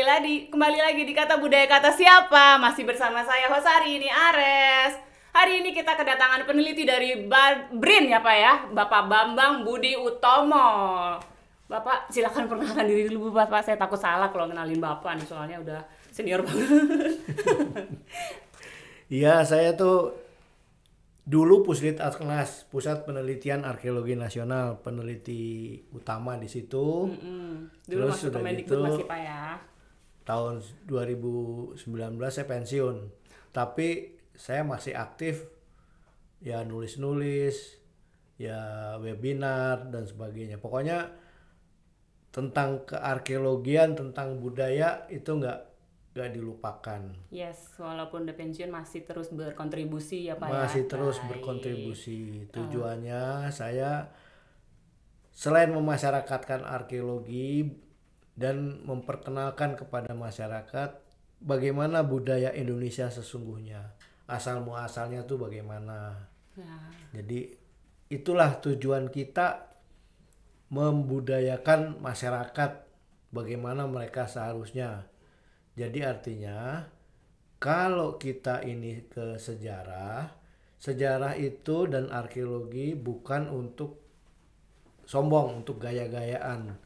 kembali lagi kembali lagi di kata budaya kata siapa masih bersama saya Hosari ini Ares hari ini kita kedatangan peneliti dari Bar Brin ya pak ya Bapak Bambang Budi Utomo Bapak silakan perkenalkan diri dulu Bapak saya takut salah kalau kenalin Bapak nih soalnya udah senior banget Iya saya tuh dulu Puslit Atkenas Pusat Penelitian Arkeologi Nasional peneliti utama di situ. Mm -mm. Dulu Terus masih sudah gitu, masih, Pak, ya tahun 2019 saya pensiun tapi saya masih aktif ya nulis-nulis ya webinar dan sebagainya pokoknya tentang kearkeologian tentang budaya itu nggak nggak dilupakan. Yes, walaupun udah pensiun masih terus berkontribusi ya Pak. Ya? Masih ya? terus Baik. berkontribusi. Tujuannya oh. saya selain memasyarakatkan arkeologi dan memperkenalkan kepada masyarakat bagaimana budaya Indonesia sesungguhnya asal muasalnya tuh bagaimana ya. jadi itulah tujuan kita membudayakan masyarakat bagaimana mereka seharusnya jadi artinya kalau kita ini ke sejarah sejarah itu dan arkeologi bukan untuk sombong untuk gaya-gayaan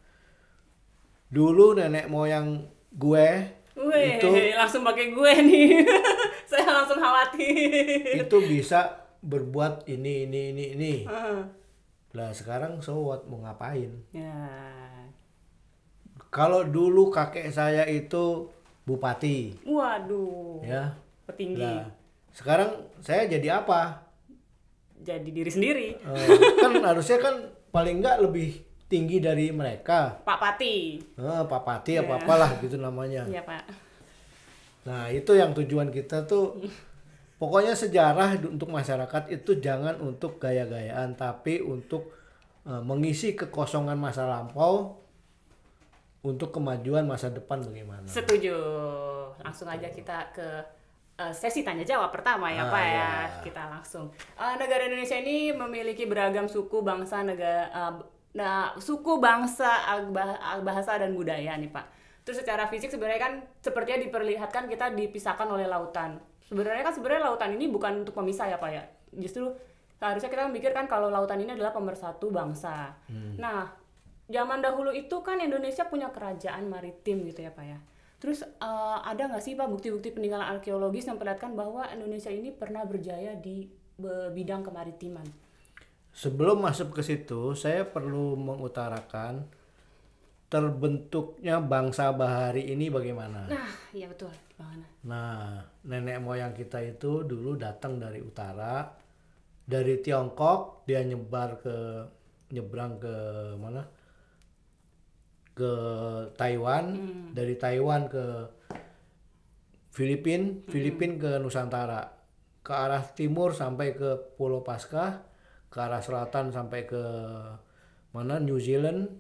dulu nenek moyang gue Wey, itu langsung pakai gue nih. Saya langsung khawatir. Itu bisa berbuat ini ini ini ini. Uh. Lah sekarang so what mau ngapain? Yeah. Kalau dulu kakek saya itu bupati. Waduh. Ya. Petinggi. Lah, sekarang saya jadi apa? Jadi diri sendiri. Uh, kan harusnya kan paling enggak lebih tinggi dari mereka. Pak Pati. Eh, Pak Pati yeah. apa iya. apalah gitu namanya. Iya yeah, Pak. Nah itu yang tujuan kita tuh. Pokoknya sejarah untuk masyarakat itu jangan untuk gaya-gayaan, tapi untuk uh, mengisi kekosongan masa lampau untuk kemajuan masa depan bagaimana? Setuju. Langsung aja gitu. kita ke uh, sesi tanya jawab pertama ya ah, Pak ya. ya. Kita langsung. Uh, negara Indonesia ini memiliki beragam suku, bangsa, negara, uh, nah, suku, bangsa, bahasa dan budaya nih Pak. Terus secara fisik sebenarnya kan sepertinya diperlihatkan kita dipisahkan oleh lautan. Sebenarnya kan sebenarnya lautan ini bukan untuk pemisah ya Pak ya. Justru seharusnya kita memikirkan kalau lautan ini adalah pemersatu bangsa. Hmm. Nah, zaman dahulu itu kan Indonesia punya kerajaan maritim gitu ya Pak ya. Terus uh, ada nggak sih Pak bukti-bukti peninggalan arkeologis yang memperlihatkan bahwa Indonesia ini pernah berjaya di bidang kemaritiman? sebelum masuk ke situ saya perlu mengutarakan terbentuknya bangsa Bahari ini bagaimana? Nah, iya betul. Bagaimana? Nah, nenek moyang kita itu dulu datang dari utara, dari Tiongkok dia nyebar ke nyebrang ke mana? Ke Taiwan, hmm. dari Taiwan ke Filipin, hmm. Filipin hmm. ke Nusantara, ke arah timur sampai ke Pulau Paskah, ke arah selatan sampai ke mana New Zealand,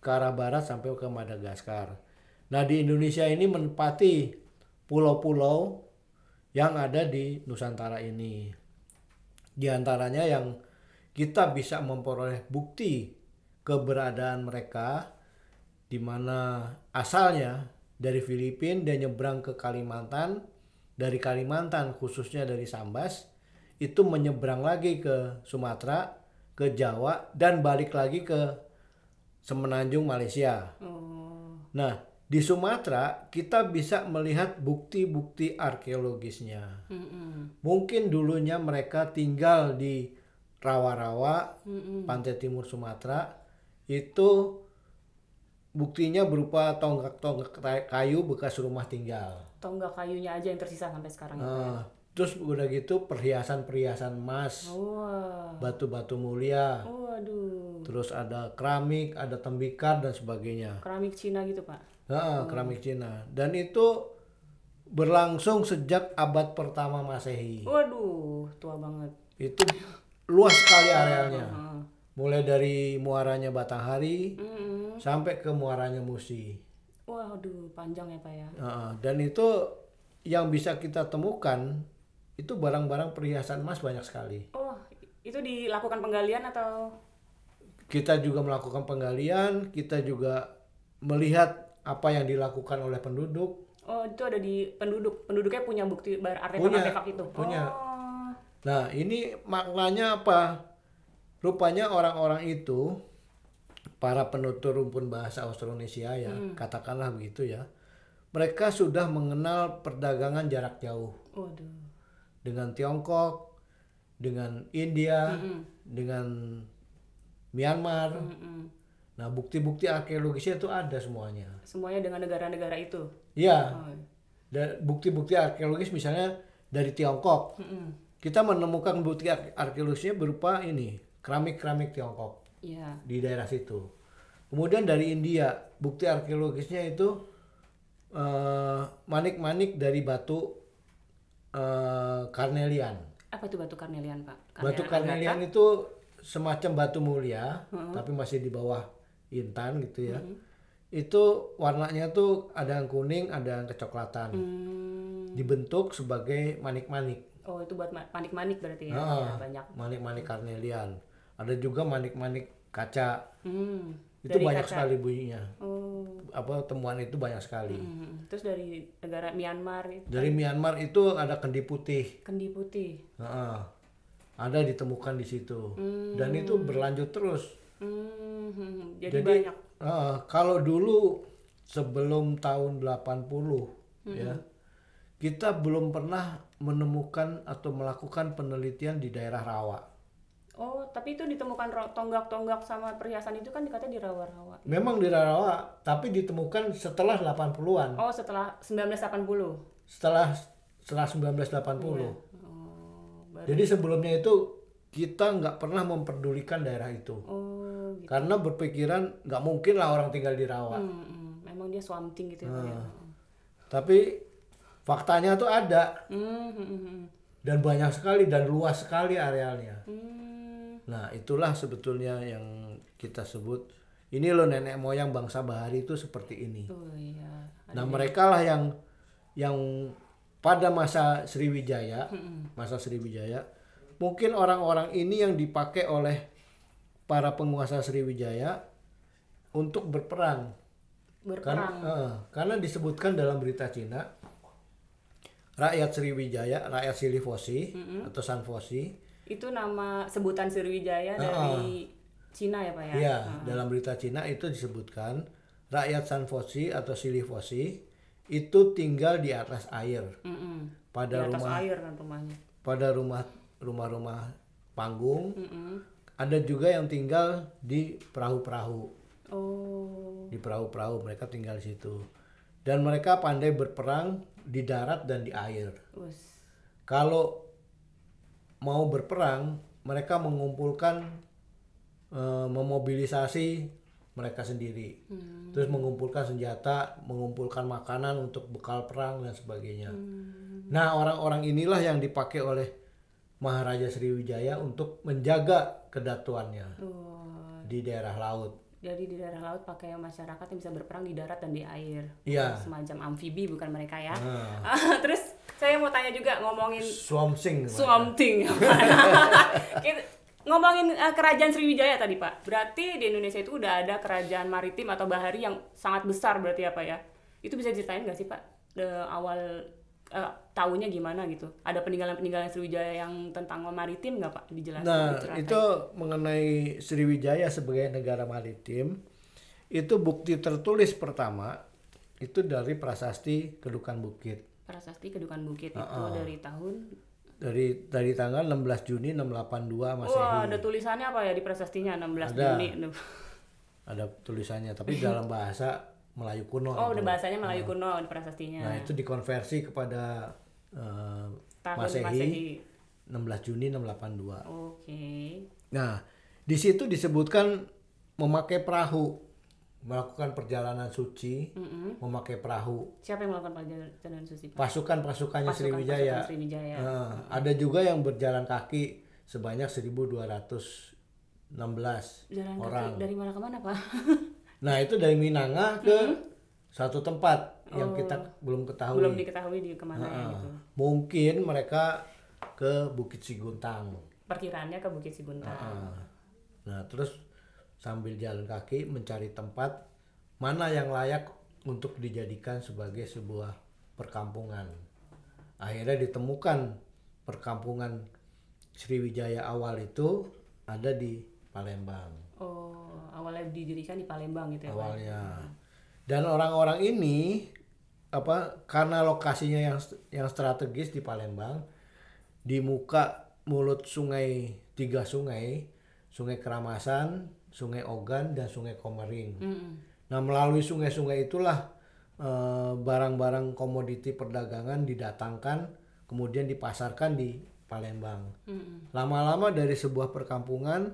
ke arah barat sampai ke Madagaskar. Nah di Indonesia ini menempati pulau-pulau yang ada di Nusantara ini. Di antaranya yang kita bisa memperoleh bukti keberadaan mereka di mana asalnya dari Filipina dan nyebrang ke Kalimantan, dari Kalimantan khususnya dari Sambas, itu menyeberang lagi ke Sumatera, ke Jawa dan balik lagi ke Semenanjung Malaysia. Oh. Nah, di Sumatera kita bisa melihat bukti-bukti arkeologisnya. Mm -mm. Mungkin dulunya mereka tinggal di rawa-rawa mm -mm. pantai timur Sumatera itu buktinya berupa tonggak-tonggak kayu bekas rumah tinggal. Tonggak kayunya aja yang tersisa sampai sekarang. Uh, Terus udah gitu perhiasan-perhiasan emas, batu batu-batu mulia, oh, aduh. terus ada keramik, ada tembikar dan sebagainya. Keramik Cina gitu pak? Nah, oh. keramik Cina. Dan itu berlangsung sejak abad pertama masehi. Waduh, tua banget. Itu luas sekali arealnya. Mulai dari muaranya Batanghari mm -hmm. sampai ke muaranya Musi. Waduh, panjang ya pak ya. Nah, dan itu yang bisa kita temukan itu barang-barang perhiasan emas banyak sekali. Oh, itu dilakukan penggalian atau? Kita juga melakukan penggalian, kita juga melihat apa yang dilakukan oleh penduduk. Oh, itu ada di penduduk. Penduduknya punya bukti artefak-artefak itu. Punya. Oh. Nah, ini maknanya apa? Rupanya orang-orang itu para penutur rumpun bahasa Austronesia ya, hmm. katakanlah begitu ya. Mereka sudah mengenal perdagangan jarak jauh. Waduh dengan Tiongkok, dengan India, mm -hmm. dengan Myanmar. Mm -hmm. Nah, bukti-bukti arkeologisnya itu ada semuanya. Semuanya dengan negara-negara itu. Iya. Oh. Dan bukti-bukti arkeologis misalnya dari Tiongkok. Mm -hmm. Kita menemukan bukti arkeologisnya berupa ini, keramik-keramik Tiongkok. Yeah. Di daerah situ. Kemudian dari India, bukti arkeologisnya itu uh, eh, manik -manik dari batu Eh, karnelian. Apa itu batu karnelian, Pak? Karnelian batu karnelian itu semacam batu mulia, hmm. tapi masih di bawah intan gitu ya. Hmm. Itu warnanya tuh ada yang kuning, ada yang kecoklatan. Hmm. Dibentuk sebagai manik-manik. Oh, itu buat manik-manik berarti ya? Nah, ya banyak. Manik-manik karnelian. Ada juga manik-manik kaca. Hmm. Itu Dari banyak kaca. sekali bunyinya. Oh apa temuan itu banyak sekali. Hmm, hmm, hmm. Terus dari negara Myanmar itu? Dari Myanmar itu ada kendi putih. Kendi putih. Nah, ada ditemukan di situ hmm. dan itu berlanjut terus. Hmm. hmm Jadi, Jadi banyak. Uh, kalau dulu sebelum tahun 80 hmm. ya kita belum pernah menemukan atau melakukan penelitian di daerah rawa. Oh, tapi itu ditemukan tonggak-tonggak sama perhiasan itu kan dikata di rawa-rawa. Memang di rawa tapi ditemukan setelah 80-an. Oh, setelah 1980. Setelah setelah 1980. Iya. Oh, Jadi sebelumnya itu kita nggak pernah memperdulikan daerah itu. Oh, gitu. Karena berpikiran nggak mungkin lah orang tinggal di rawa. Hmm, hmm. Memang dia swamping gitu Hmm. ya. ya. Ah. Tapi faktanya tuh ada. Hmm, hmm, hmm, hmm. Dan banyak sekali dan luas sekali arealnya. Hmm Nah, itulah sebetulnya yang kita sebut ini loh nenek moyang bangsa Bahari itu seperti ini. Betul, iya. Nah, mereka lah yang yang pada masa Sriwijaya, masa Sriwijaya, mungkin orang-orang ini yang dipakai oleh para penguasa Sriwijaya untuk berperang. Berperang. Karena, eh, karena disebutkan dalam berita Cina, rakyat Sriwijaya, rakyat Silifosi mm -hmm. atau Sanfosi, itu nama sebutan Sriwijaya uh, dari Cina ya Pak ya? Iya, uh. dalam berita Cina itu disebutkan rakyat Sanfosi atau Sili Fosi itu tinggal di atas air. Mm -mm. Pada di atas rumah air kan rumahnya. Pada rumah rumah-rumah panggung. Mm -mm. Ada juga yang tinggal di perahu-perahu. Oh. Di perahu-perahu mereka tinggal di situ. Dan mereka pandai berperang di darat dan di air. Us. Kalau mau berperang, mereka mengumpulkan uh, memobilisasi mereka sendiri. Hmm. Terus mengumpulkan senjata, mengumpulkan makanan untuk bekal perang dan sebagainya. Hmm. Nah, orang-orang inilah yang dipakai oleh Maharaja Sriwijaya untuk menjaga kedatuannya oh. di daerah laut. Jadi di daerah laut pakai masyarakat yang bisa berperang di darat dan di air. Iya. Semacam amfibi bukan mereka ya. Nah. Terus saya mau tanya juga ngomongin something something ngomongin uh, kerajaan Sriwijaya tadi Pak berarti di Indonesia itu udah ada kerajaan maritim atau bahari yang sangat besar berarti apa ya, ya, itu bisa diceritain nggak sih Pak The awal uh, eh, tahunnya gimana gitu ada peninggalan-peninggalan Sriwijaya yang tentang maritim nggak Pak Dijelaskan. nah diceritain. itu mengenai Sriwijaya sebagai negara maritim itu bukti tertulis pertama itu dari prasasti Kedukan Bukit Prasasti Kedukan Bukit uh -uh. itu dari tahun dari dari tanggal 16 Juni 682 Masehi. Wah, ada tulisannya apa ya di prasastinya 16 ada, Juni? Ada tulisannya, tapi dalam bahasa Melayu kuno. Oh, gitu. udah bahasanya Melayu uh, kuno di prasastinya. Nah, itu dikonversi kepada uh, tahun Masehi, Masehi 16 Juni 682. Oke. Okay. Nah, di situ disebutkan memakai perahu melakukan perjalanan suci mm-hmm. memakai perahu. Siapa yang melakukan perjalanan suci? Pasukan-pasukannya Pasukan, Sriwijaya. Pasukan Sriwijaya. Uh, mm-hmm. Ada juga yang berjalan kaki sebanyak 1216 Jalan orang. Kaki dari mana ke mana, Pak? nah, itu dari Minanga ke mm-hmm. satu tempat oh, yang kita oh. belum ketahui. Belum diketahui di kemana uh, ya ah, gitu. Mungkin mereka ke Bukit Siguntang. Perkiraannya ke Bukit Siguntang. Uh, nah, terus sambil jalan kaki mencari tempat mana yang layak untuk dijadikan sebagai sebuah perkampungan. Akhirnya ditemukan perkampungan Sriwijaya awal itu ada di Palembang. Oh, awalnya didirikan di Palembang gitu ya, Awalnya. Dan orang-orang ini apa karena lokasinya yang yang strategis di Palembang di muka mulut sungai tiga sungai sungai Keramasan Sungai Ogan dan Sungai Komering. Mm-hmm. Nah, melalui sungai-sungai itulah barang eh, barang-barang komoditi perdagangan didatangkan, kemudian dipasarkan di Palembang. Mm-hmm. Lama-lama dari sebuah perkampungan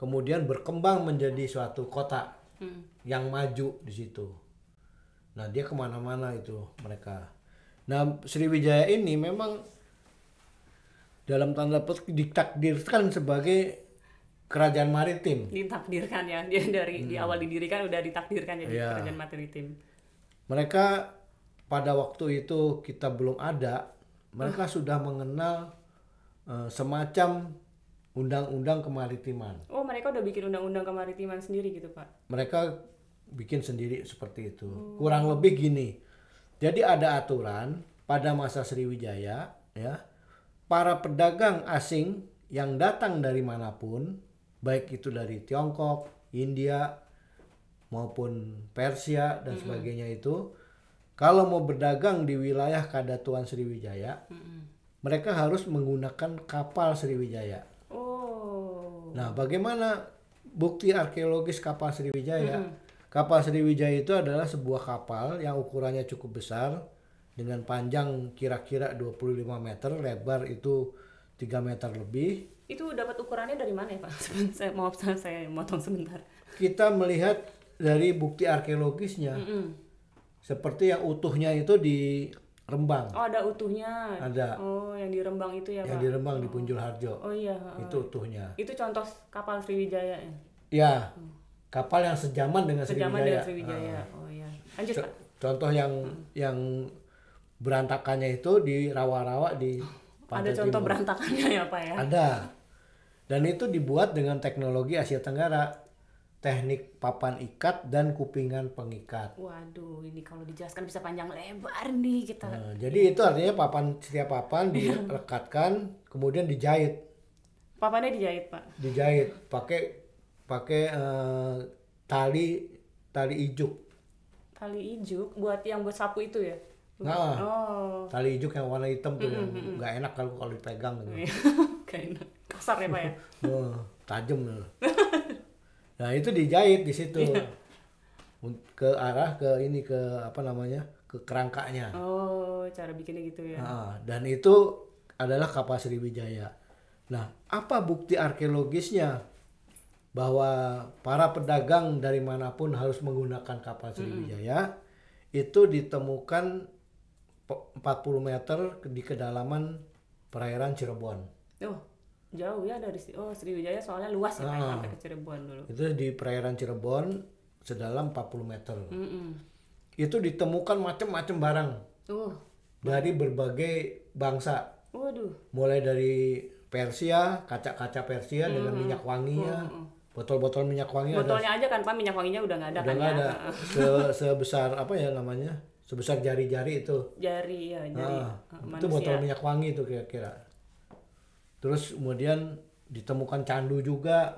kemudian berkembang menjadi suatu kota mm-hmm. yang maju di situ. Nah, dia kemana-mana itu mereka. Nah, Sriwijaya ini memang dalam tanda petik ditakdirkan sebagai kerajaan maritim. Ditakdirkan ya, dia dari hmm. di awal didirikan udah ditakdirkan jadi ya. kerajaan maritim. Mereka pada waktu itu kita belum ada, mereka uh. sudah mengenal uh, semacam undang-undang kemaritiman. Oh, mereka udah bikin undang-undang kemaritiman sendiri gitu, Pak. Mereka bikin sendiri seperti itu. Hmm. Kurang lebih gini. Jadi ada aturan pada masa Sriwijaya ya, para pedagang asing yang datang dari manapun baik itu dari Tiongkok, India maupun Persia dan mm -hmm. sebagainya itu kalau mau berdagang di wilayah Kadatuan Sriwijaya, mm -hmm. mereka harus menggunakan kapal Sriwijaya. Oh. Nah, bagaimana bukti arkeologis kapal Sriwijaya? Mm -hmm. Kapal Sriwijaya itu adalah sebuah kapal yang ukurannya cukup besar dengan panjang kira-kira 25 meter, lebar itu 3 meter lebih. Itu dapat ukurannya dari mana ya Pak? saya mau saya motong sebentar. Kita melihat dari bukti arkeologisnya. Mm -hmm. Seperti yang utuhnya itu di Rembang. Oh, ada utuhnya. Ada. Oh, yang di Rembang itu ya, yang Pak. Yang di Rembang oh. di Punjul oh. Harjo. Oh iya, Itu utuhnya. Itu contoh kapal Sriwijaya ya. Ya. Hmm. Kapal yang sejaman dengan sejaman Sriwijaya. dengan Sriwijaya. Uh. Oh iya. Lanjut, Pak. Contoh yang hmm. yang berantakannya itu di rawa-rawa di Pantai ada contoh Timur. berantakannya ya Pak ya? Ada. Dan itu dibuat dengan teknologi Asia Tenggara. Teknik papan ikat dan kupingan pengikat. Waduh, ini kalau dijelaskan bisa panjang lebar nih kita. Nah, jadi itu artinya papan setiap papan direkatkan, kemudian dijahit. Papannya dijahit pak? Dijahit, pakai pakai uh, tali tali ijuk. Tali ijuk buat yang buat sapu itu ya? Nah, oh. tali ijuk yang warna hitam tuh mm -hmm. yang nggak enak kalau kalau dipegang gitu. Iya, Gak enak. Kasar ya pak ya. oh, tajam loh. nah itu dijahit di situ iya. ke arah ke ini ke apa namanya ke kerangkanya. Oh, cara bikinnya gitu ya. Nah, dan itu adalah kapal Sriwijaya. Nah, apa bukti arkeologisnya bahwa para pedagang dari manapun harus menggunakan kapal Sriwijaya? Mm -hmm. Itu ditemukan 40 meter di kedalaman perairan Cirebon. Oh, jauh ya dari oh Sriwijaya soalnya luas ya ah, sampai ke Cirebon dulu. Itu di perairan Cirebon sedalam 40 meter. Mm -mm. Itu ditemukan macam-macam barang. Uh. Dari berbagai bangsa. Waduh. Mulai dari Persia, kaca-kaca Persia mm -hmm. dengan minyak wanginya. Mm -mm botol-botol minyak wangi botolnya ada, aja kan pak minyak wanginya udah nggak ada udah kan Udah ya? ada Se, sebesar apa ya namanya sebesar jari-jari itu jari ya jari Ah, ah manusia. itu botol minyak wangi itu kira-kira terus kemudian ditemukan candu juga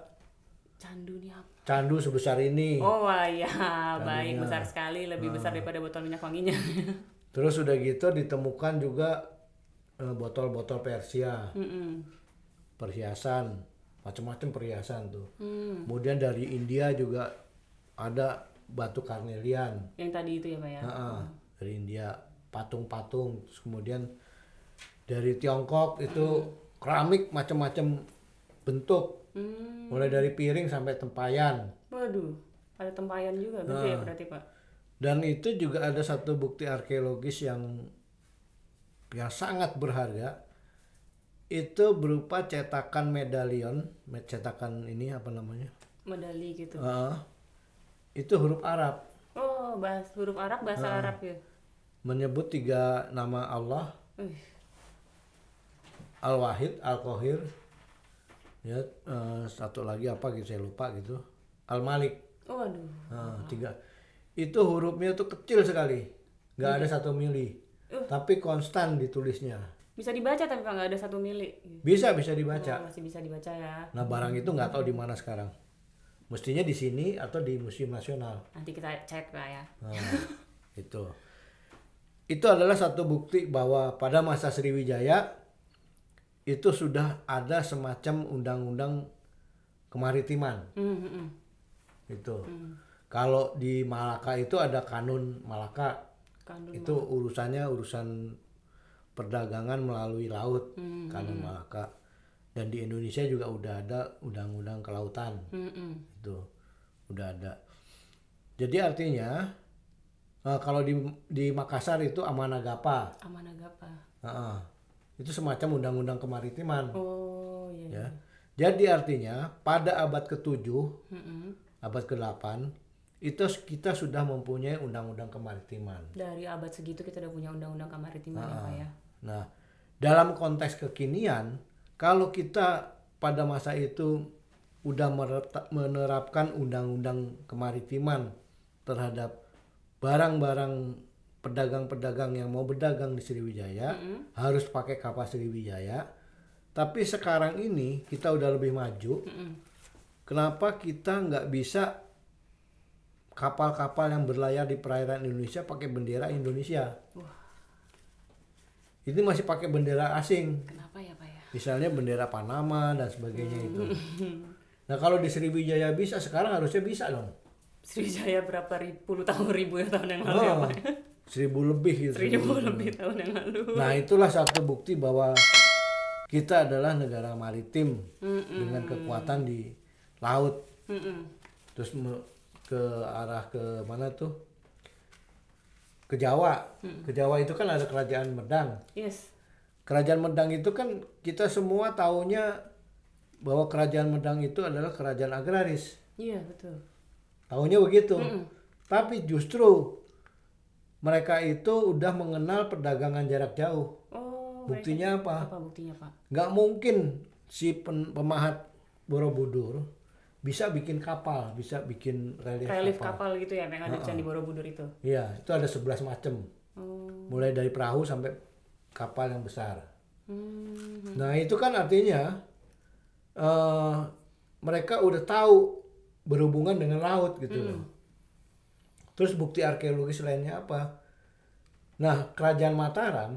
candu ini apa candu sebesar ini oh wah ya Candunya. baik besar sekali lebih ah. besar daripada botol minyak wanginya terus udah gitu ditemukan juga eh, botol-botol Persia mm -mm. perhiasan macam-macam perhiasan tuh mm. kemudian dari India juga ada batu karnelian yang tadi itu ya pak ya nah, dari India patung-patung terus kemudian dari Tiongkok itu keramik macam-macam bentuk hmm. mulai dari piring sampai tempayan waduh ada tempayan juga ya, nah, ya berarti pak dan itu juga ada satu bukti arkeologis yang yang sangat berharga itu berupa cetakan medalion cetakan ini apa namanya medali gitu uh, itu huruf Arab oh bahas huruf Arab bahasa uh, Arab ya menyebut tiga nama Allah uh. Al Wahid Al Kohir ya uh, satu lagi apa gitu saya lupa gitu Al Malik oh, aduh. Nah, tiga itu hurufnya tuh kecil sekali nggak uh. ada iya. satu mili uh. tapi konstan ditulisnya bisa dibaca tapi nggak ada satu mili bisa bisa dibaca oh, masih bisa dibaca ya nah barang itu nggak tahu di mana sekarang mestinya di sini atau di museum nasional nanti kita cek lah ya nah, itu itu adalah satu bukti bahwa pada masa Sriwijaya itu sudah ada semacam undang-undang kemaritiman. Mm -hmm. Itu. Mm. Kalau di Malaka itu ada kanun Malaka. Kanun itu Malaka. urusannya urusan perdagangan melalui laut, mm -hmm. kanun hmm. Malaka. Dan di Indonesia juga udah ada undang-undang kelautan. Mm -hmm. Itu udah ada. Jadi artinya Uh, kalau di di Makassar itu Amanagapa. Amanagapa. uh. itu semacam undang-undang kemaritiman. Oh iya. Ya. Iya. Jadi artinya pada abad ke-7, mm-hmm. abad ke-8 itu kita sudah mempunyai undang-undang kemaritiman. Dari abad segitu kita sudah punya undang-undang kemaritiman nah, ya Pak ya. Nah, dalam konteks kekinian kalau kita pada masa itu udah menerapkan undang-undang kemaritiman terhadap barang-barang pedagang-pedagang yang mau berdagang di Sriwijaya mm -hmm. harus pakai kapal Sriwijaya. Tapi sekarang ini kita udah lebih maju. Mm -hmm. Kenapa kita nggak bisa kapal-kapal yang berlayar di perairan Indonesia pakai bendera Indonesia? Wah. Ini masih pakai bendera asing. Kenapa ya, Pak ya? Misalnya bendera Panama dan sebagainya mm -hmm. itu. Nah, kalau di Sriwijaya bisa, sekarang harusnya bisa dong. Sriwijaya berapa ribu, puluh tahun ribu ya tahun yang lalu oh, ya ah, Pak? Seribu lebih gitu. Seribu lebih tahun yang lalu. Nah itulah satu bukti bahwa kita adalah negara maritim mm -mm. dengan kekuatan di laut. Mm -mm. Terus ke arah ke mana tuh? Ke Jawa. Mm -mm. Ke Jawa itu kan ada kerajaan Medang. Yes. Kerajaan Medang itu kan kita semua taunya bahwa kerajaan Medang itu adalah kerajaan agraris. Iya betul Tahunya begitu. Mm Tapi justru mereka itu udah mengenal perdagangan jarak jauh. Oh, buktinya apa? Apa buktinya, Pak? Nggak mungkin si pen, pemahat Borobudur bisa bikin kapal, bisa bikin relief, relief kapal. kapal gitu ya yang ada uh -uh. di Borobudur itu. Iya, itu ada 11 macam. Hmm. Mulai dari perahu sampai kapal yang besar. Hmm. hmm. Nah, itu kan artinya uh, mereka udah tahu berhubungan dengan laut gitu hmm. loh. Terus bukti arkeologis lainnya apa? Nah, kerajaan Mataram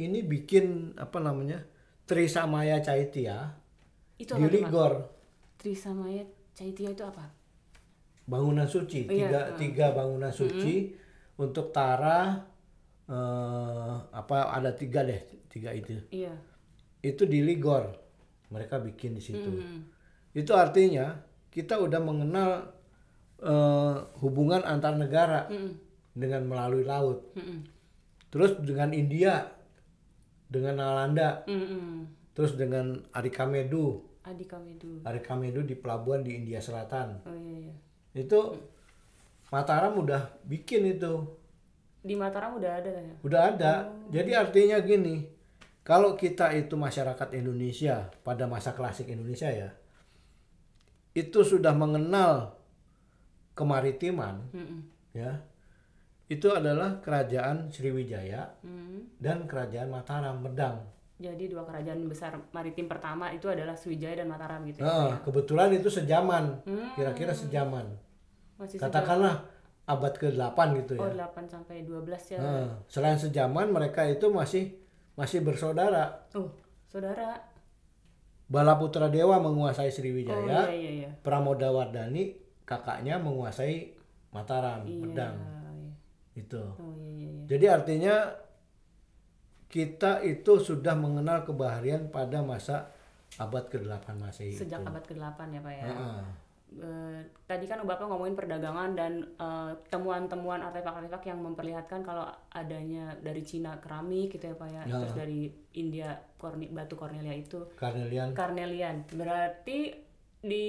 ini bikin apa namanya? Trisamaya Caitia itu di Ligor. Trisamaya Caitia itu apa? Bangunan suci, oh, iya. tiga iya. tiga bangunan suci hmm untuk Tara eh, apa ada tiga deh, tiga itu. Iya. Itu di Ligor. Mereka bikin di situ. hmm Itu artinya kita udah mengenal uh, hubungan antar negara mm. dengan melalui laut. Mm. Terus dengan India, dengan Nalanda, mm. terus dengan Adikamedu. Adikamedu. Adikamedu di pelabuhan di India Selatan. Oh iya iya. Itu Mataram udah bikin itu. Di Mataram udah ada kan ya? Udah ada. Oh. Jadi artinya gini, kalau kita itu masyarakat Indonesia pada masa klasik Indonesia ya, itu sudah mengenal kemaritiman, mm ya, itu adalah kerajaan Sriwijaya mm. dan kerajaan Mataram Medang. Jadi dua kerajaan besar maritim pertama itu adalah Sriwijaya dan Mataram gitu. Ya? Nah, ya? kebetulan itu sejaman, hmm. kira-kira sejaman. Masih Katakanlah abad ke-8 gitu ya. Oh, 8 sampai 12 ya. Nah, selain sejaman mereka itu masih masih bersaudara. Oh, saudara. Balaputra Dewa menguasai Sriwijaya, oh, iya, iya, iya. Pramoda kakaknya menguasai Mataram, iya, pedang. Iya. Itu. Oh, iya, iya, iya. Jadi artinya kita itu sudah mengenal kebaharian pada masa abad ke-8 Masehi. Sejak itu. abad ke-8 ya, Pak ya. Uh -uh. Eh, tadi kan Bapak ngomongin perdagangan dan eh, temuan-temuan uh, artefak-artefak yang memperlihatkan kalau adanya dari Cina keramik gitu ya Pak ya, nah. terus dari India korni, batu Cornelia itu. Carnelian. Carnelian. Berarti di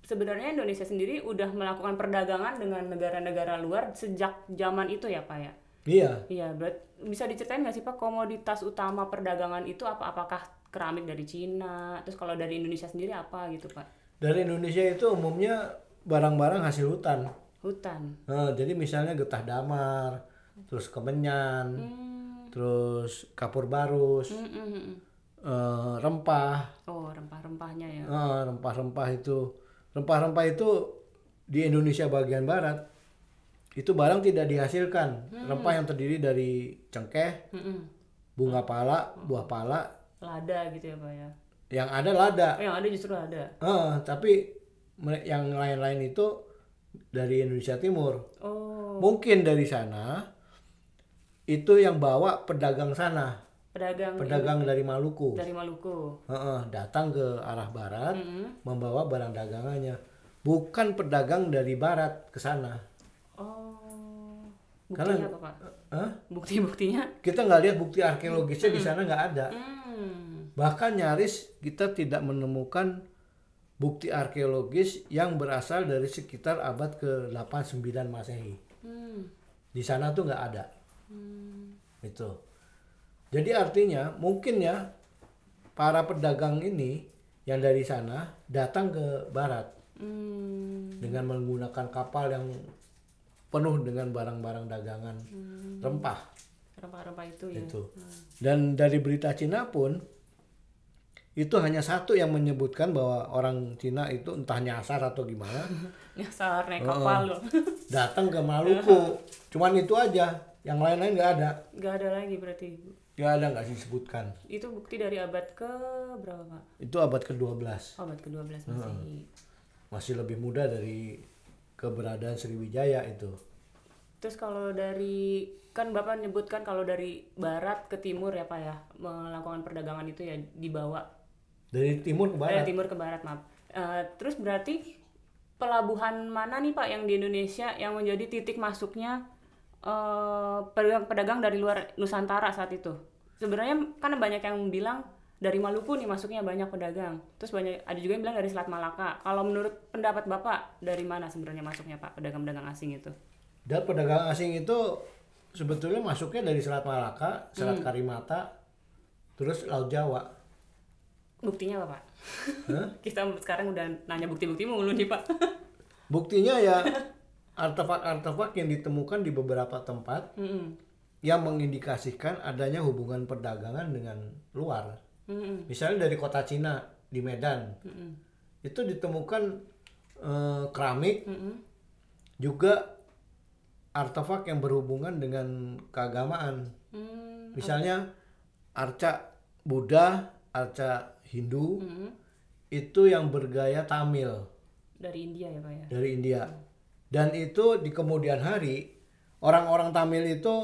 sebenarnya Indonesia sendiri udah melakukan perdagangan dengan negara-negara luar sejak zaman itu ya Pak ya. Iya. Iya, berat, bisa diceritain nggak sih Pak komoditas utama perdagangan itu apa apakah keramik dari Cina, terus kalau dari Indonesia sendiri apa gitu Pak? dari Indonesia itu umumnya barang-barang hasil hutan. Hutan. Nah, jadi misalnya getah damar, terus kemenyan, hmm. terus kapur barus, hmm, hmm, hmm. Uh, rempah. Oh, rempah-rempahnya ya. Uh, rempah-rempah itu, rempah-rempah itu di Indonesia bagian barat itu barang tidak dihasilkan. Hmm. Rempah yang terdiri dari cengkeh, hmm, hmm. bunga pala, buah pala. Lada gitu ya, Pak ya yang ada lada yang ada justru lada uh, tapi yang lain-lain itu dari Indonesia Timur oh. mungkin dari sana itu yang bawa pedagang sana pedagang pedagang dari Maluku dari Maluku uh -uh, datang ke arah barat mm -hmm. membawa barang dagangannya bukan pedagang dari barat ke sana oh buktinya Karena, apa pak huh? bukti buktinya kita nggak lihat bukti arkeologisnya mm -hmm. di sana nggak ada mm. Bahkan nyaris kita tidak menemukan bukti arkeologis yang berasal dari sekitar abad ke-8-9 Masehi. Hmm. Di sana tuh nggak ada. Hmm. Itu. Jadi artinya mungkin ya para pedagang ini yang dari sana datang ke barat hmm. dengan menggunakan kapal yang penuh dengan barang-barang dagangan hmm. rempah. Rempah-rempah itu ya. Itu. Hmm. Dan dari berita Cina pun itu hanya satu yang menyebutkan bahwa orang Cina itu entah nyasar atau gimana nyasar naik kapal uh, datang ke Maluku cuman itu aja yang lain-lain nggak ada nggak ada lagi berarti nggak ada nggak disebutkan itu bukti dari abad ke berapa pak itu abad ke 12 oh, abad ke 12 masih hmm. masih lebih muda dari keberadaan Sriwijaya itu terus kalau dari kan bapak menyebutkan kalau dari barat ke timur ya pak ya melakukan perdagangan itu ya dibawa dari timur ke barat. Dari timur ke barat, maaf. Uh, terus berarti pelabuhan mana nih Pak yang di Indonesia yang menjadi titik masuknya pedagang-pedagang eh, uh, dari luar Nusantara saat itu? Sebenarnya kan banyak yang bilang dari Maluku nih masuknya banyak pedagang. Terus banyak ada juga yang bilang dari Selat Malaka. Kalau menurut pendapat Bapak dari mana sebenarnya masuknya Pak pedagang-pedagang asing itu? Dan pedagang asing itu sebetulnya masuknya dari Selat Malaka, Selat hmm. Karimata, terus Laut Jawa Buktinya apa, Pak? Hah? Kita sekarang udah nanya bukti-bukti mulu nih, Pak. Buktinya ya artefak-artefak yang ditemukan di beberapa tempat mm -hmm. yang mengindikasikan adanya hubungan perdagangan dengan luar. Mm -hmm. Misalnya dari kota Cina di Medan. Mm -hmm. Itu ditemukan eh, keramik. Mm -hmm. Juga artefak yang berhubungan dengan keagamaan. Mm, Misalnya arca Buddha, arca Hindu hmm. itu yang bergaya Tamil dari India ya pak ya dari India hmm. dan itu di kemudian hari orang-orang Tamil itu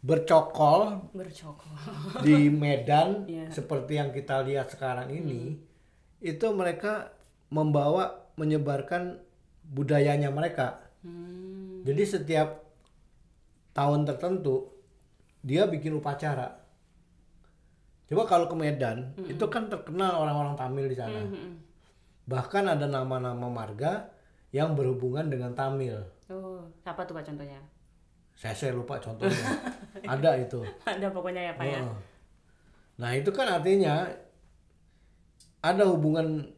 bercokol, bercokol. di Medan yeah. seperti yang kita lihat sekarang ini mm. itu mereka membawa menyebarkan budayanya mereka mm. jadi setiap tahun tertentu dia bikin upacara Coba kalau ke Medan, mm -hmm. itu kan terkenal orang-orang Tamil di sana. Mm -hmm. Bahkan ada nama-nama marga yang berhubungan dengan Tamil. Oh, siapa tuh Pak contohnya? Saya saya lupa contohnya. ada itu. Ada pokoknya ya Pak oh. ya. Nah, itu kan artinya ada hubungan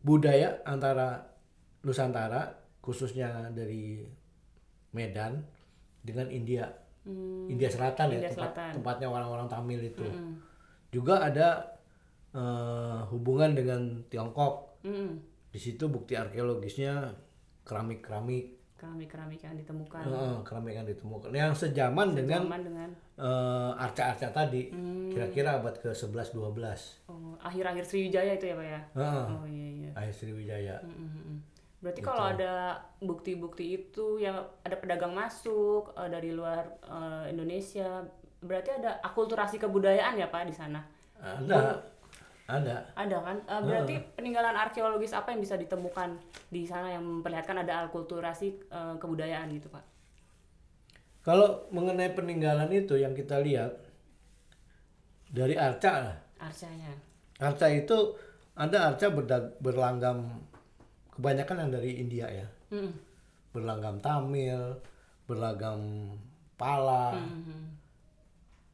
budaya antara Nusantara khususnya dari Medan dengan India. Hmm. India Selatan ya, India ya tempat Selatan. tempatnya orang-orang Tamil itu. Hmm juga ada uh, hubungan dengan Tiongkok. Mm. Di situ bukti arkeologisnya keramik-keramik. Keramik-keramik yang ditemukan. Uh, keramik yang ditemukan. Yang sejaman, sejaman dengan, dengan... Uh, arca-arca tadi. Mm. Kira-kira abad ke-11 12. Oh, akhir-akhir Sriwijaya itu ya, Pak ya? Uh, oh iya iya. Akhir Sriwijaya. Mm -hmm. Berarti gitu. kalau ada bukti-bukti itu yang ada pedagang masuk uh, dari luar uh, Indonesia berarti ada akulturasi kebudayaan ya Pak di sana? Ada. Ada. Ada kan? Eh, berarti uh. peninggalan arkeologis apa yang bisa ditemukan di sana yang memperlihatkan ada akulturasi uh, kebudayaan gitu, Pak? Kalau mengenai peninggalan itu yang kita lihat dari arca lah. Arcanya. Arca itu ada arca berlanggam kebanyakan yang dari India ya. Mm. Berlanggam Tamil, berlanggam Pala. -hmm, hmm, hmm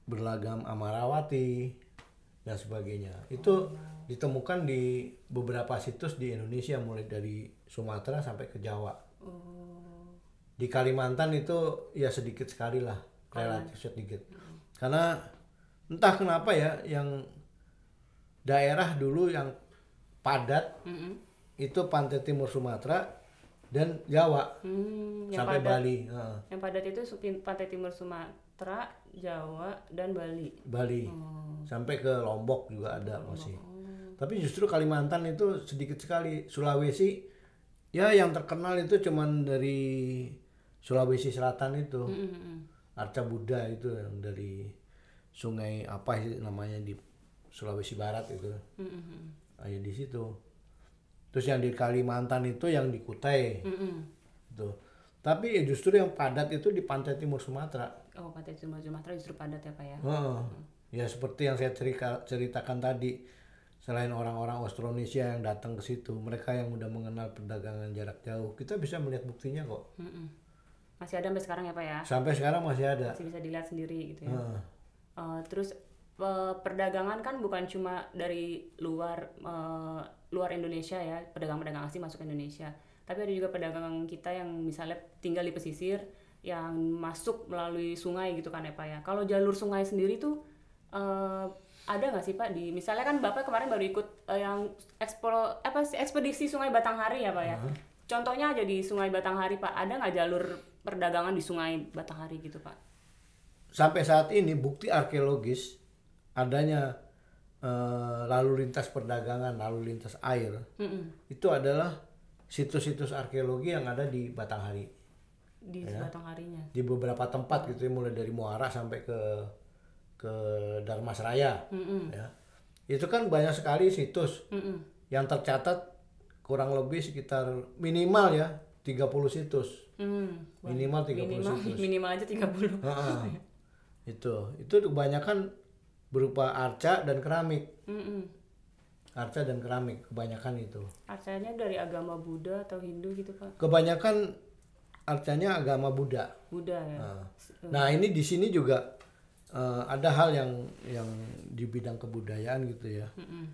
berlagam Amarawati dan sebagainya. Itu ditemukan di beberapa situs di Indonesia mulai dari Sumatera sampai ke Jawa. Di Kalimantan itu ya sedikit sekali lah, relatif sedikit. Karena entah kenapa ya yang daerah dulu yang padat mm -hmm. itu pantai timur Sumatera dan Jawa hmm, sampai padat, Bali. Uh. Yang padat itu pantai timur Sumatera, Jawa dan Bali. Bali. Hmm. Sampai ke Lombok juga ada Lombok. masih. Hmm. Tapi justru Kalimantan itu sedikit sekali. Sulawesi ya yang terkenal itu cuman dari Sulawesi Selatan itu. Hmm. hmm, hmm. Arca Buddha itu yang dari sungai apa sih namanya di Sulawesi Barat itu. Hmm. hmm Ayo di situ terus yang di Kalimantan itu yang di Kutai mm -hmm. tuh gitu. tapi justru yang padat itu di pantai timur Sumatera oh pantai timur Sumatera justru padat ya pak ya hmm. ya seperti yang saya cerita, ceritakan tadi selain orang-orang Austronesia yang datang ke situ mereka yang udah mengenal perdagangan jarak jauh kita bisa melihat buktinya kok mm -mm. masih ada sampai sekarang ya pak ya sampai sekarang masih ada masih bisa dilihat sendiri gitu ya hmm. uh, terus eh, perdagangan kan bukan cuma dari luar uh, luar Indonesia ya pedagang-pedagang asing masuk Indonesia tapi ada juga pedagang kita yang misalnya tinggal di pesisir yang masuk melalui sungai gitu kan ya pak ya kalau jalur sungai sendiri tuh uh, ada nggak sih pak di misalnya kan bapak kemarin baru ikut uh, yang ekspor apa sih ekspedisi sungai Batanghari ya pak ya uh-huh. contohnya aja di sungai Batanghari pak ada nggak jalur perdagangan di sungai Batanghari gitu pak sampai saat ini bukti arkeologis adanya Eh, lalu lintas perdagangan, lalu lintas air, mm -mm. itu adalah situs-situs arkeologi yang ada di Batanghari. Di ya. Batangharinya. Di beberapa tempat gitu ya, mulai dari Muara sampai ke ke Darmasraya. Mm -mm. Ya. Itu kan banyak sekali situs mm -mm. yang tercatat kurang lebih sekitar minimal ya 30 situs. Mm. Minimal 30 minimal, situs. Minimal aja 30. Nah, itu. Itu kebanyakan berupa arca dan keramik. Mm-mm. Arca dan keramik kebanyakan itu. Arcanya dari agama Buddha atau Hindu gitu pak? Kebanyakan arcanya agama Buddha. Buddha ya. Nah, nah ini di sini juga uh, ada hal yang yang di bidang kebudayaan gitu ya. Mm-mm.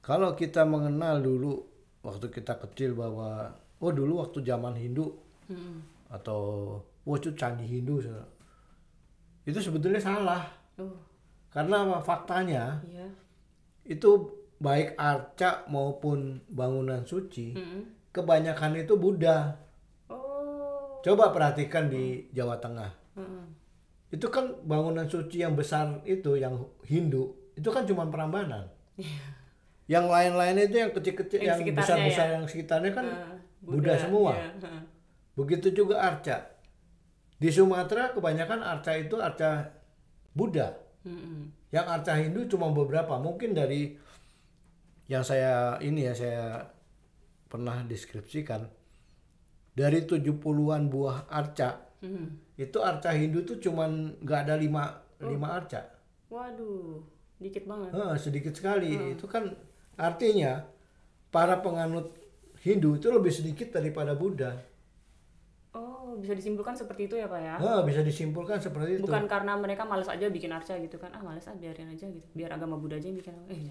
Kalau kita mengenal dulu waktu kita kecil bahwa oh dulu waktu zaman Hindu mm atau oh itu candi Hindu itu sebetulnya salah. Uh karena Faktanya yeah. itu baik arca maupun bangunan suci, mm -hmm. kebanyakan itu Buddha. Oh. Coba perhatikan di Jawa Tengah. Mm -hmm. Itu kan bangunan suci yang besar itu yang Hindu, itu kan cuma perambanan Yeah. Yang lain lain itu yang kecil-kecil, yang besar-besar, yang, yang sekitarnya kan uh, Buddha, semua. Yeah. Iya, Begitu juga arca. Di Sumatera kebanyakan arca itu arca Buddha. Yang arca Hindu cuma beberapa, mungkin dari yang saya ini ya saya pernah deskripsikan dari tujuh puluhan buah arca. Hmm. Itu arca Hindu tuh cuma nggak ada lima oh. lima arca. Waduh, sedikit banget. Eh, sedikit sekali. Hmm. Itu kan artinya para penganut Hindu itu lebih sedikit daripada Buddha bisa disimpulkan seperti itu ya pak ya? Oh, bisa disimpulkan seperti itu. Bukan karena mereka malas aja bikin arca gitu kan? Ah malas ah biarin aja gitu. Biar agama Buddha aja yang bikin. Eh,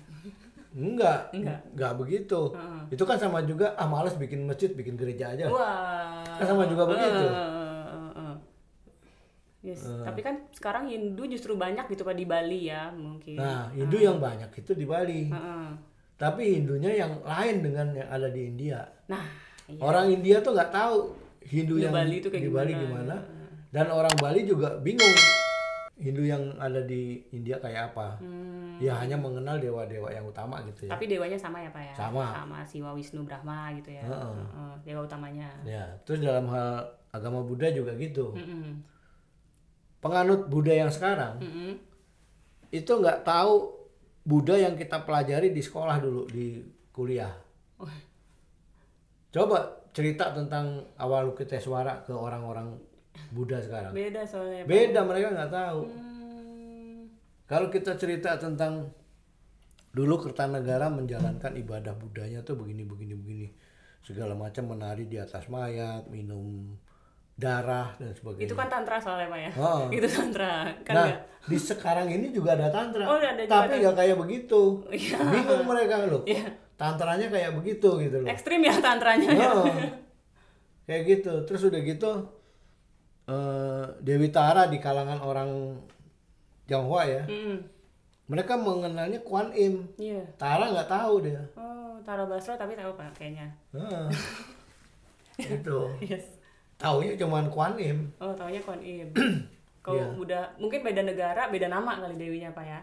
enggak, enggak, enggak begitu. Uh. Itu kan sama juga ah malas bikin masjid, bikin gereja aja. Wah. Kan sama juga uh. begitu. Uh. -huh. Yes. Uh. Tapi kan sekarang Hindu justru banyak gitu pak di Bali ya mungkin. Nah Hindu uh. yang banyak itu di Bali. Uh -uh. Tapi Hindunya yang lain dengan yang ada di India. Nah. Iya. Orang India tuh nggak tahu Hindu yang Bali itu kayak di Bali gimana? Iya. dan orang Bali juga bingung Hindu yang ada di India kayak apa hmm. ya hanya mengenal dewa-dewa yang utama gitu ya tapi dewanya sama ya pak ya sama sama Siwa Wisnu Brahma gitu ya uh -uh. dewa utamanya ya terus dalam hal agama Buddha juga gitu mm -mm. penganut Buddha yang sekarang mm -mm. itu nggak tahu Buddha yang kita pelajari di sekolah dulu di kuliah oh. coba cerita tentang awal kita suara ke orang-orang Buddha sekarang. Beda soalnya. Beda bang. mereka nggak tahu. Hmm. Kalau kita cerita tentang dulu Kertanegara menjalankan ibadah budanya tuh begini begini begini segala macam menari di atas mayat, minum darah dan sebagainya. Itu kan tantra soalnya Pak ya. Oh. Itu tantra. Kan nah, gak? di sekarang ini juga ada tantra. Oh, ada tapi nggak kayak begitu. Ya. Bingung mereka loh. Ya tantranya kayak begitu gitu loh ekstrim ya tantranya oh, ya. kayak gitu terus udah gitu uh, Dewi Tara di kalangan orang Jawa ya mm mereka mengenalnya Kwan Im yeah. Tara nggak tahu dia oh Tara Basro tapi tahu kayaknya uh, gitu yes. taunya cuman Kwan Im oh taunya Kwan Im kalau yeah. udah mungkin beda negara beda nama kali dewinya pak ya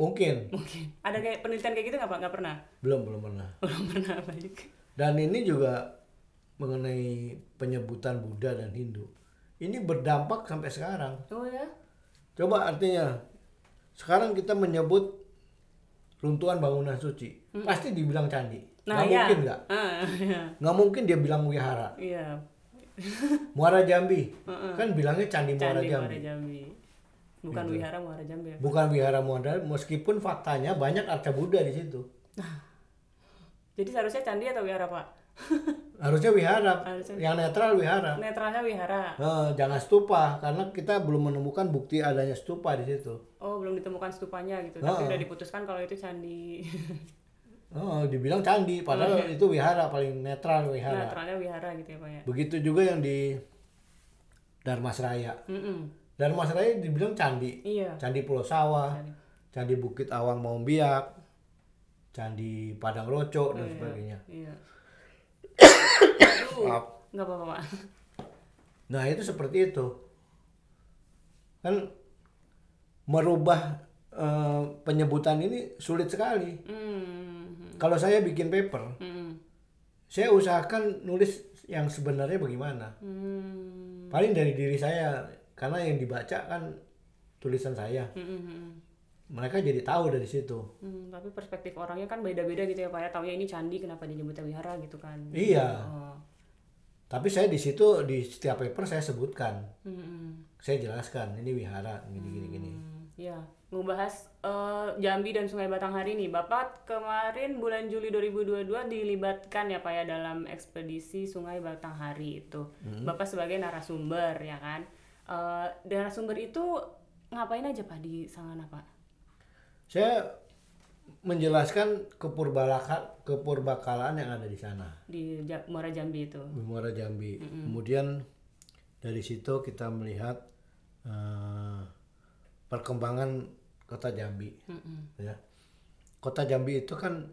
Mungkin. Mungkin. Ada kayak penelitian kayak gitu nggak Pak? Nggak pernah? Belum, belum pernah. Belum pernah, baik. Dan ini juga mengenai penyebutan Buddha dan Hindu. Ini berdampak sampai sekarang. Oh ya? Coba artinya, sekarang kita menyebut runtuhan bangunan suci. Hmm. Pasti dibilang candi. Nah, nggak iya. mungkin nggak? Uh, Nggak mungkin dia bilang wihara. yeah. Muara Jambi. Uh -uh. Kan bilangnya Candi, Candi Muara Jambi. Muara Jambi. Bukan gitu. wihara Muara Jambe. Ya. Bukan wihara Muara meskipun faktanya banyak arca Buddha di situ. Jadi seharusnya candi atau wihara, Pak? Harusnya wihara. Harusnya. Yang netral wihara. Netralnya wihara. Eh, jangan stupa karena kita belum menemukan bukti adanya stupa di situ. Oh, belum ditemukan stupanya gitu. Nah. Tapi udah diputuskan kalau itu candi. Oh, dibilang candi, padahal oh, iya. itu wihara paling netral wihara. Netralnya wihara gitu ya, Pak ya. Begitu juga yang di Dharma Mm -mm dan masalahnya dibilang candi iya. candi Pulau Sawah candi, candi Bukit Awang Maumbiak candi Padang Roco dan iya, sebagainya iya. nggak apa-apa nah itu seperti itu kan merubah e, penyebutan ini sulit sekali mm. kalau saya bikin paper mm. saya usahakan nulis yang sebenarnya bagaimana mm. paling dari diri saya karena yang dibaca kan tulisan saya hmm, hmm, hmm mereka jadi tahu dari situ. Hmm, tapi perspektif orangnya kan beda-beda gitu ya pak ya Tahu ya ini candi kenapa disebutnya wihara gitu kan? Iya. Oh. Tapi saya di situ di setiap paper saya sebutkan, hmm. hmm. saya jelaskan ini wihara gini-gini. Hmm. Ya, ngebahas uh, Jambi dan Sungai Batang hari ini. Bapak kemarin bulan Juli 2022 dilibatkan ya Pak ya dalam ekspedisi Sungai Batang hari itu. Hmm. Bapak sebagai narasumber ya kan uh, daerah sumber itu ngapain aja pak di sana pak? Saya menjelaskan kepurbalakan kepurbakalaan yang ada di sana di Muara Jambi itu. Di Muara Jambi. Mm -hmm. Kemudian dari situ kita melihat uh, perkembangan kota Jambi. Mm -hmm. Ya. Kota Jambi itu kan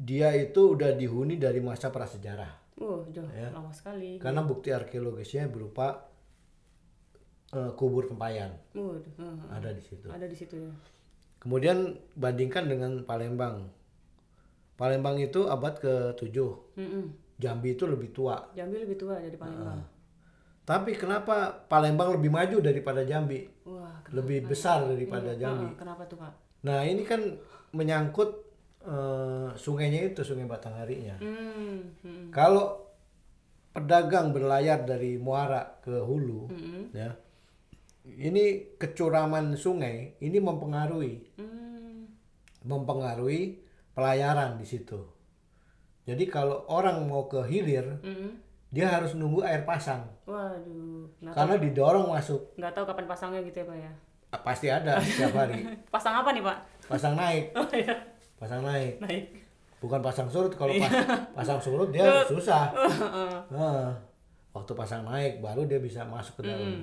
dia itu udah dihuni dari masa prasejarah. Oh, jauh ya. lama sekali. Karena ya. bukti arkeologisnya berupa uh, kubur kempayan. Uh, uh, ada di situ. Ada di situ ya. Kemudian bandingkan dengan Palembang. Palembang itu abad ke-7. Mm -mm. Jambi itu lebih tua. Jambi lebih tua dari Palembang. Uh, tapi kenapa Palembang lebih maju daripada Jambi? Wah, lebih besar daripada iya. Jambi. Ah, kenapa tuh, Pak? Nah, ini kan menyangkut Eh, sungainya itu sungai Batangharinya. Hmm. Hmm. Kalau pedagang berlayar dari muara ke hulu, hmm. ya ini kecuraman sungai ini mempengaruhi, hmm. mempengaruhi pelayaran di situ. Jadi kalau orang mau ke hilir, hmm dia harus nunggu air pasang. Waduh. Karena didorong masuk. Nggak tahu kapan pasangnya gitu ya pak ya? Ah, pasti ada setiap hari. pasang apa nih pak? Pasang naik. Oh, iya pasang naik naik bukan pasang surut kalau iya. pas, pasang surut dia susah waktu pasang naik baru dia bisa masuk ke dalam mm.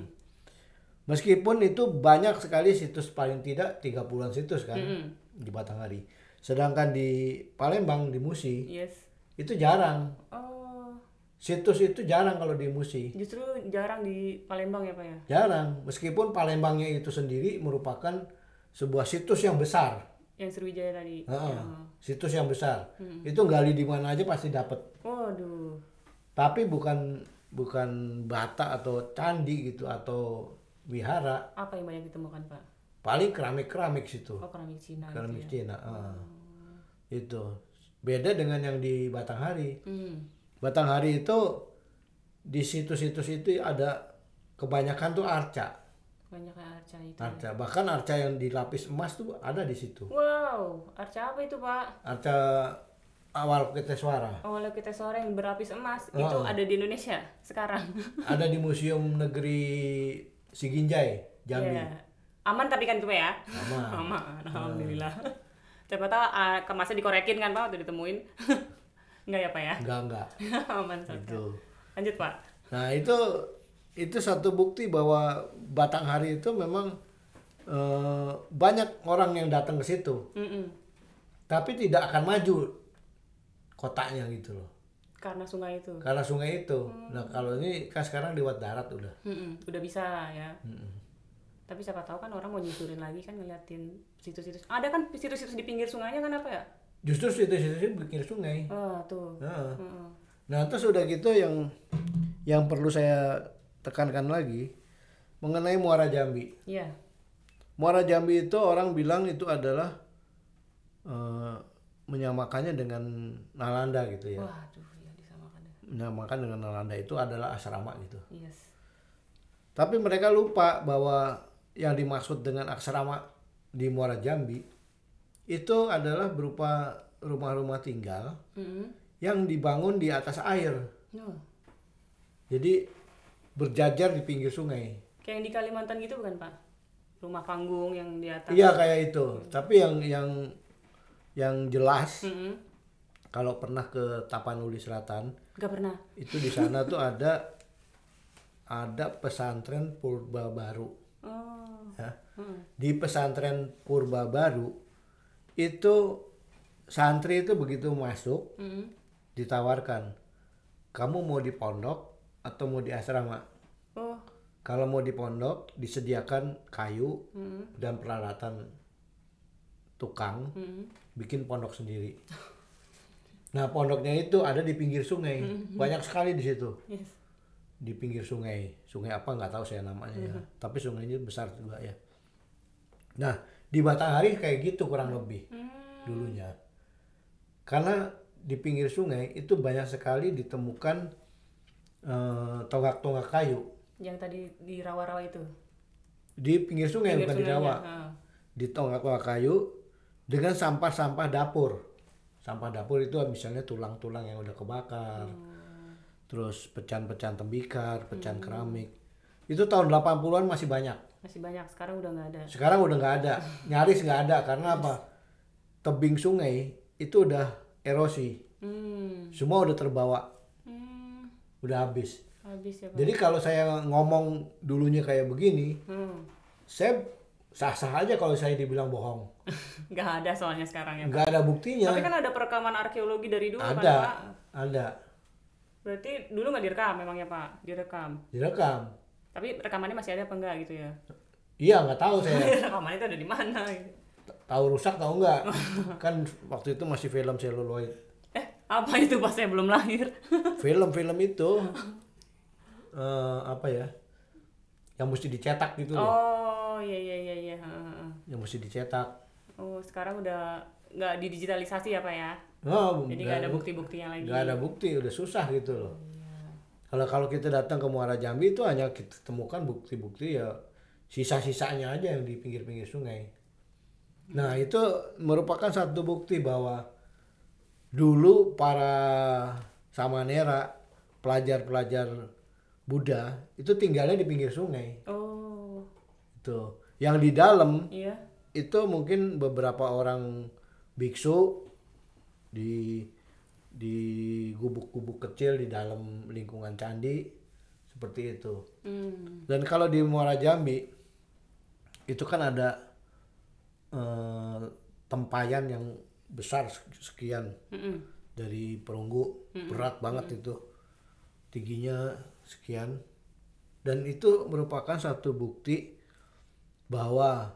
meskipun itu banyak sekali situs paling tidak tiga an situs kan mm. di Batanghari sedangkan di Palembang di Musi yes. itu jarang oh. situs itu jarang kalau di Musi justru jarang di Palembang ya Pak ya jarang meskipun Palembangnya itu sendiri merupakan sebuah situs yang besar yang Sriwijaya tadi. Ah, yang... Situs yang besar. Hmm. Itu gali di mana aja pasti dapat. Waduh. Tapi bukan bukan bata atau candi gitu atau wihara. Apa yang banyak ditemukan pak? Paling keramik-keramik situ. Oh keramik Cina. Keramik gitu ya? Cina. Oh. Itu beda dengan yang di Batanghari. Hmm. Batanghari itu di situs-situs itu ada kebanyakan tuh arca banyak arca itu arca ya? bahkan arca yang dilapis emas tuh ada di situ wow arca apa itu pak arca awal kita suara awal kita suara yang berlapis emas oh. itu ada di Indonesia sekarang ada di museum negeri Siginjai Jambi yeah. aman tapi kan itu ya aman aman alhamdulillah siapa tahu ah, kemasnya dikorekin kan pak waktu ditemuin Enggak ya pak ya enggak enggak aman saja lanjut pak nah itu itu satu bukti bahwa Batang Hari itu memang e, banyak orang yang datang ke situ, mm -mm. tapi tidak akan maju kotanya gitu loh. Karena sungai itu. Karena sungai itu. mm. Nah kalau ini kan sekarang lewat darat udah. Mm udah bisa ya. Tapi siapa tahu kan orang mau nyusurin lagi kan ngeliatin situs-situs. Ada kan situs-situs di pinggir sungainya kan apa ya? Justru situs-situs di pinggir sungai. Oh, tuh. Nah, nah terus udah gitu yang yang perlu saya tekankan lagi mengenai Muara Jambi. Iya. Yeah. Muara Jambi itu orang bilang itu adalah uh, menyamakannya dengan Nalanda gitu ya. Waduh, ya disamakan. Menyamakan dengan Nalanda itu adalah asrama gitu. Yes. Tapi mereka lupa bahwa yang dimaksud dengan asrama di Muara Jambi itu adalah berupa rumah-rumah tinggal mm -hmm. yang dibangun di atas air. No. Oh. Jadi berjajar di pinggir sungai. Kayak yang di Kalimantan gitu bukan Pak? Rumah panggung yang di atas. Iya kayak itu. Hmm. Tapi yang yang yang jelas hmm. kalau pernah ke Tapanuli Selatan. Gak pernah. Itu di sana tuh ada ada pesantren Purba Baru. Oh. Ya. Hmm. Di pesantren Purba Baru itu santri itu begitu masuk hmm. ditawarkan kamu mau di pondok atau mau di asrama. Oh. Kalau mau di pondok disediakan kayu hmm. dan peralatan tukang hmm. bikin pondok sendiri. Nah pondoknya itu ada di pinggir sungai, hmm. banyak sekali di situ. Yes. Di pinggir sungai, sungai apa nggak tahu saya namanya ya. hmm. ya, tapi sungainya besar juga ya. Nah di matahari kayak gitu kurang hmm. lebih hmm. dulunya, karena di pinggir sungai itu banyak sekali ditemukan tonggak eh, tonggak-tonggak kayu. Yang tadi di rawa-rawa itu? Di pinggir sungai pinggir bukan di rawa. Ah. Di tonggak-tonggak kayu dengan sampah-sampah dapur. Sampah dapur itu misalnya tulang-tulang yang udah kebakar. Hmm. Terus pecahan-pecahan tembikar, pecahan hmm. keramik. Itu tahun 80-an masih banyak. Masih banyak, sekarang udah nggak ada. Sekarang udah nggak ada. Nyaris nggak ada karena apa? Tebing sungai itu udah erosi. Hmm. Semua udah terbawa udah habis. Habis ya, Jadi kalau saya ngomong dulunya kayak begini, hmm. saya sah-sah aja kalau saya dibilang bohong. Gak ada soalnya sekarang ya. Pak. Nggak ada buktinya. Tapi kan ada perekaman arkeologi dari dulu ada, kan Pak? Ada. Berarti dulu nggak direkam memang ya Pak? Direkam. Direkam. Tapi rekamannya masih ada apa enggak gitu ya? Iya nggak tahu saya. rekamannya itu ada di mana? Tahu rusak tahu enggak? kan waktu itu masih film celuloid apa itu pas saya belum lahir film-film itu uh, apa ya yang mesti dicetak gitu loh oh iya iya iya iya yang mesti dicetak oh sekarang udah nggak didigitalisasi ya, pak ya oh, jadi nggak ada bukti-buktinya lagi nggak ada bukti udah susah gitu loh iya. kalau kalau kita datang ke Muara Jambi itu hanya kita temukan bukti-bukti ya sisa-sisanya aja yang di pinggir-pinggir sungai. Nah itu merupakan satu bukti bahwa dulu para samanera pelajar-pelajar Buddha itu tinggalnya di pinggir sungai. Oh. Itu. Yang di dalam iya. itu mungkin beberapa orang biksu di di gubuk-gubuk kecil di dalam lingkungan candi seperti itu. Mm. Dan kalau di Muara Jambi itu kan ada eh, tempayan yang besar sekian mm hmm dari perunggu mm hmm berat banget mm hmm itu tingginya sekian dan itu merupakan satu bukti bahwa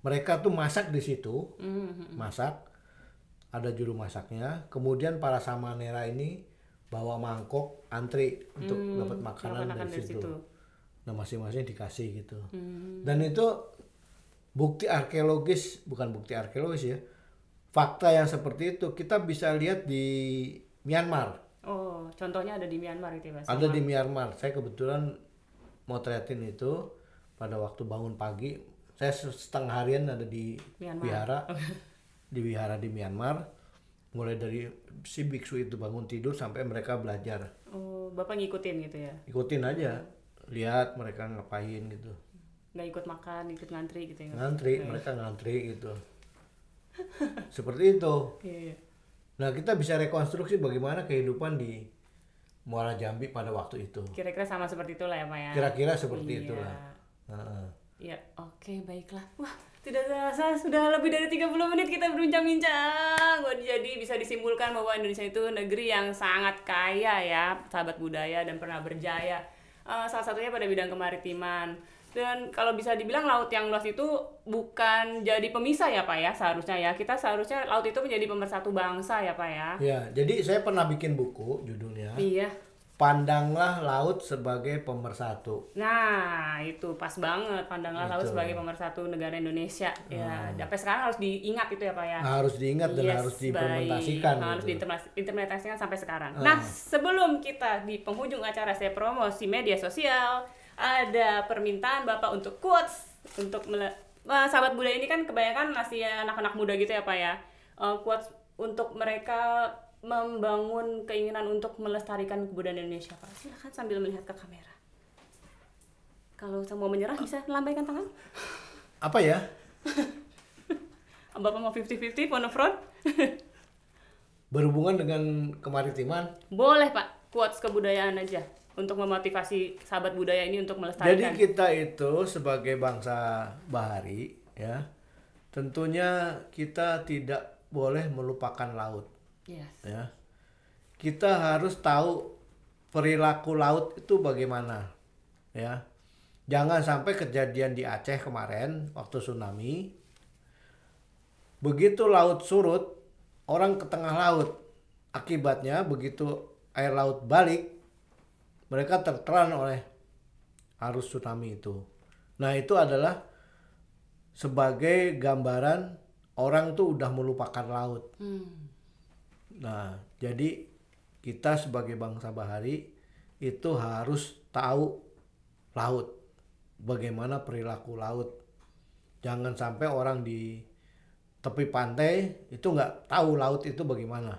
mereka tuh masak di situ mm -hmm. masak ada juru masaknya kemudian para samanera ini bawa mangkok antri mm, untuk dapat makanan, makanan dari, dari situ. situ nah masing-masing dikasih gitu mm. dan itu bukti arkeologis bukan bukti arkeologis ya fakta yang seperti itu kita bisa lihat di Myanmar. Oh, contohnya ada di Myanmar gitu ya, Mas? Ada di Myanmar. Saya kebetulan motretin itu pada waktu bangun pagi. Saya setengah harian ada di Myanmar. wihara, di wihara di Myanmar. Mulai dari si biksu itu bangun tidur sampai mereka belajar. Oh, Bapak ngikutin gitu ya? Ikutin aja. Lihat mereka ngapain gitu. Nggak ikut makan, ikut ngantri gitu ya? Ngantri, mereka ngantri gitu. Seperti itu. Yeah. Nah, kita bisa rekonstruksi bagaimana kehidupan di Muara Jambi pada waktu itu. Kira-kira sama seperti itulah ya, Pak ya. Kira-kira seperti iya. itulah. -uh. Ya, oke, okay, baiklah. Wah, tidak terasa sudah lebih dari 30 menit kita berbincang-bincang. Jadi bisa disimpulkan bahwa Indonesia itu negeri yang sangat kaya ya, sahabat budaya dan pernah berjaya. Uh, salah satunya pada bidang kemaritiman dan kalau bisa dibilang laut yang luas itu bukan jadi pemisah ya pak ya seharusnya ya kita seharusnya laut itu menjadi pemersatu bangsa ya pak ya ya jadi saya pernah bikin buku judulnya iya pandanglah laut sebagai pemersatu nah itu pas banget pandanglah itu. laut sebagai pemersatu negara Indonesia hmm. ya ah. sampai sekarang harus diingat itu ya pak ya harus diingat dan harus diimplementasikan harus gitu. diimplementasikan sampai sekarang hmm. nah sebelum kita di penghujung acara saya promosi media sosial ada permintaan Bapak untuk quotes untuk mele- sahabat muda ini kan kebanyakan masih anak-anak muda gitu ya Pak ya. Uh, quotes untuk mereka membangun keinginan untuk melestarikan kebudayaan Indonesia Pak. Silahkan sambil melihat ke kamera. Kalau semua menyerah bisa lambaikan tangan. Apa ya? Bapak mau fifty 50 phone front? Berhubungan dengan kemaritiman? Boleh Pak, quotes kebudayaan aja untuk memotivasi sahabat budaya ini untuk melestarikan. Jadi kita itu sebagai bangsa bahari ya tentunya kita tidak boleh melupakan laut. Yes. Ya. Kita harus tahu perilaku laut itu bagaimana. Ya. Jangan sampai kejadian di Aceh kemarin waktu tsunami begitu laut surut orang ke tengah laut. Akibatnya begitu air laut balik mereka tertelan oleh arus tsunami itu. Nah, itu adalah sebagai gambaran orang tuh udah melupakan laut. Hmm. Nah, jadi kita sebagai bangsa Bahari itu harus tahu laut. Bagaimana perilaku laut. Jangan sampai orang di tepi pantai itu nggak tahu laut itu bagaimana.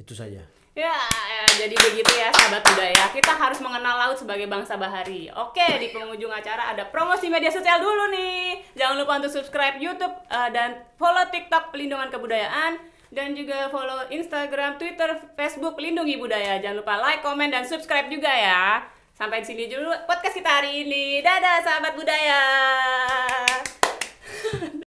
Itu saja. Ya, ya, jadi begitu ya sahabat budaya. Kita harus mengenal laut sebagai bangsa bahari. Oke, di penghujung acara ada promosi media sosial dulu nih. Jangan lupa untuk subscribe YouTube uh, dan follow TikTok Pelindungan Kebudayaan dan juga follow Instagram, Twitter, Facebook Lindungi Budaya. Jangan lupa like, komen dan subscribe juga ya. Sampai di sini dulu podcast kita hari ini. Dadah sahabat budaya.